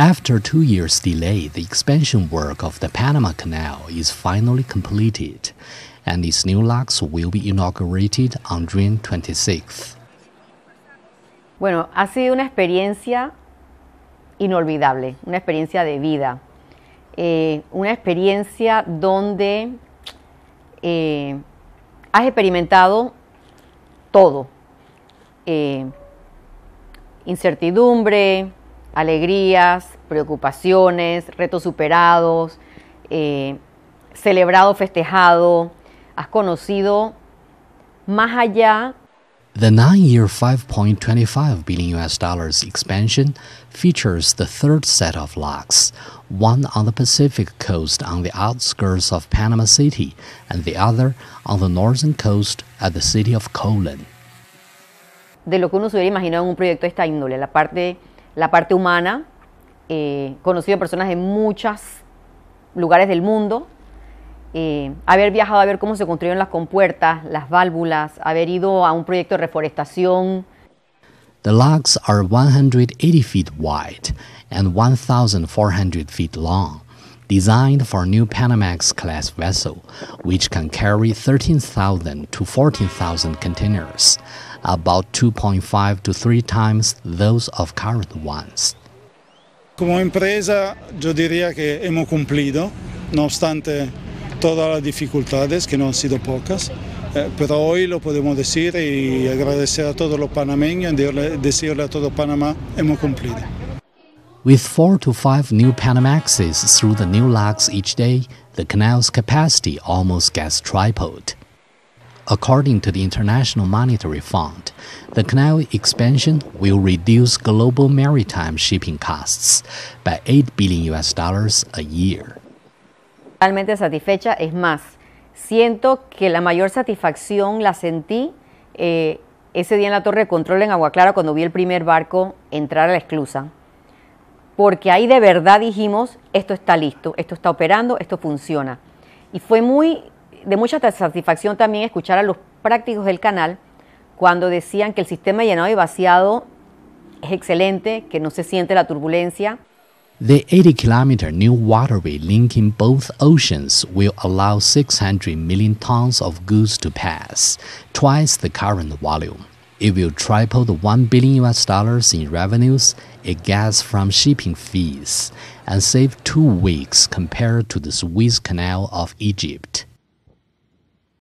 After two years' delay, the expansion work of the Panama Canal is finally completed, and its new locks will be inaugurated on June 26th. Bueno, ha sido una experiencia inolvidable, una experiencia de vida, eh, una experiencia donde eh, has experimentado todo, eh, incertidumbre, alegrías, preocupaciones, retos superados, eh, celebrado, festejado, has conocido más allá. The nine-year 5.25 billion US dollars expansion features the third set of locks, one on the Pacific coast on the outskirts of Panama City and the other on the northern coast at the city of Colon. De lo que uno se hubiera imaginado en un proyecto de esta índole, la parte, la parte humana, eh, conocido personas de muchos lugares del mundo, eh, haber viajado a ver cómo se construyeron las compuertas, las válvulas, haber ido a un proyecto de reforestación. The locks are 180 feet wide and 1,400 feet long, designed for new Panamax class vessel, which can carry 13,000 to 14,000 containers, about 2.5 to 3 times those of current ones. Como empresa yo diría que hemos cumplido, no obstante todas las dificultades, que no han sido pocas, eh, pero hoy lo podemos decir y agradecer a todos los panameños y decirle a todo Panamá, hemos cumplido. With four to five new Panamaxes through the new locks each day, the canal's capacity almost gets tripled. According to the International Monetary Fund, the canal expansion will reduce global maritime shipping costs by 8 billion US dollars a year. Realmente satisfecha, es más, siento que la mayor satisfacción la sentí eh, ese día en la Torre de Control en Agua Clara cuando vi el primer barco entrar a la esclusa. Porque ahí de verdad dijimos, esto está listo, esto está operando, esto funciona. Y fue muy de mucha satisfacción también escuchar a los prácticos del canal cuando decían que el sistema llenado y vaciado es excelente, que no se siente la turbulencia. The 80 kilometer new waterway linking both oceans will allow 600 million tons of goods to pass, twice the current volume. It will triple the 1 billion US dollars in revenues it gets from shipping fees and save two weeks compared to the Suez Canal of Egypt.